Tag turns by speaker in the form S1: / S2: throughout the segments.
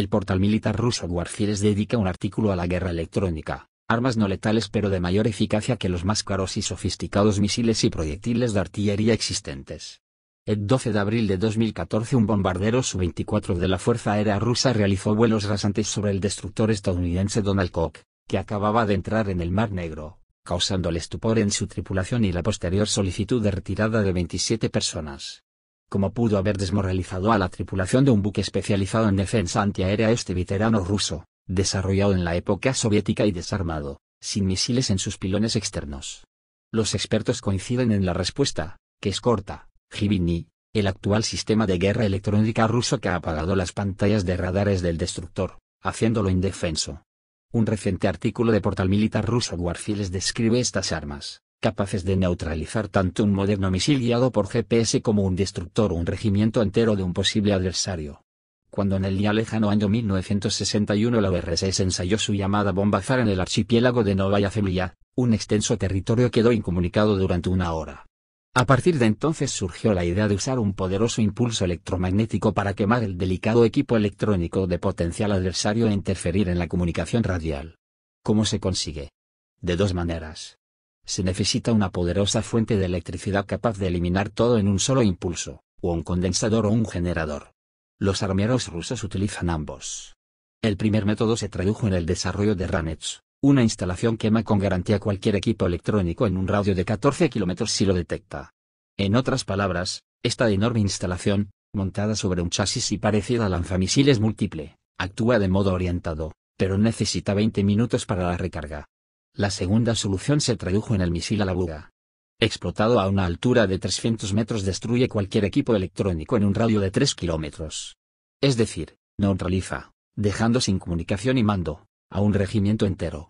S1: El portal militar ruso Warfiles dedica un artículo a la guerra electrónica, armas no letales pero de mayor eficacia que los más caros y sofisticados misiles y proyectiles de artillería existentes. El 12 de abril de 2014 un bombardero Su-24 de la Fuerza Aérea Rusa realizó vuelos rasantes sobre el destructor estadounidense Donald Koch, que acababa de entrar en el Mar Negro, causando el estupor en su tripulación y la posterior solicitud de retirada de 27 personas como pudo haber desmoralizado a la tripulación de un buque especializado en defensa antiaérea este veterano ruso, desarrollado en la época soviética y desarmado, sin misiles en sus pilones externos. Los expertos coinciden en la respuesta, que es corta, Jibini, el actual sistema de guerra electrónica ruso que ha apagado las pantallas de radares del destructor, haciéndolo indefenso. Un reciente artículo de portal militar ruso Warfiles describe estas armas, capaces de neutralizar tanto un moderno misil guiado por GPS como un destructor o un regimiento entero de un posible adversario. Cuando en el ya lejano año 1961 la URSS ensayó su llamada bomba en el archipiélago de Novaya Zemlya, un extenso territorio quedó incomunicado durante una hora. A partir de entonces surgió la idea de usar un poderoso impulso electromagnético para quemar el delicado equipo electrónico de potencial adversario e interferir en la comunicación radial. ¿Cómo se consigue? De dos maneras se necesita una poderosa fuente de electricidad capaz de eliminar todo en un solo impulso, o un condensador o un generador. Los armeros rusos utilizan ambos. El primer método se tradujo en el desarrollo de Ranets, una instalación que quema con garantía cualquier equipo electrónico en un radio de 14 kilómetros si lo detecta. En otras palabras, esta enorme instalación, montada sobre un chasis y parecida a lanzamisiles múltiple, actúa de modo orientado, pero necesita 20 minutos para la recarga. La segunda solución se tradujo en el misil a la buga. Explotado a una altura de 300 metros destruye cualquier equipo electrónico en un radio de 3 kilómetros. Es decir, neutraliza, dejando sin comunicación y mando, a un regimiento entero.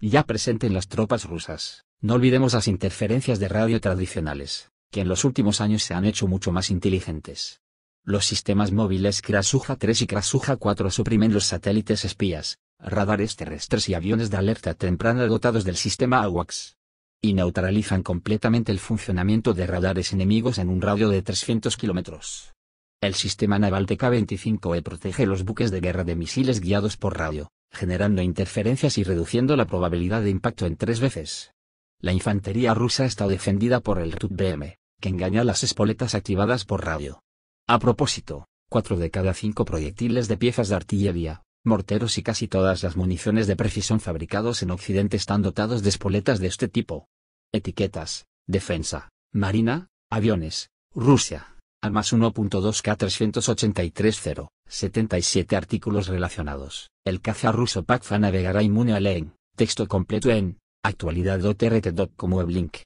S1: Ya presente en las tropas rusas, no olvidemos las interferencias de radio tradicionales, que en los últimos años se han hecho mucho más inteligentes. Los sistemas móviles Krasuja 3 y Krasuja 4 suprimen los satélites espías, radares terrestres y aviones de alerta temprana dotados del sistema AWACS. Y neutralizan completamente el funcionamiento de radares enemigos en un radio de 300 kilómetros. El sistema naval k 25 e protege los buques de guerra de misiles guiados por radio, generando interferencias y reduciendo la probabilidad de impacto en tres veces. La infantería rusa está defendida por el RUT-BM, que engaña las espoletas activadas por radio. A propósito, cuatro de cada cinco proyectiles de piezas de artillería, morteros y casi todas las municiones de precisión fabricados en Occidente están dotados de espoletas de este tipo. Etiquetas, defensa, marina, aviones, Rusia, armas 12 k 383 77 artículos relacionados. El caza ruso Pakfa navegará inmune a LEN, texto completo en actualidad.rt.com weblink.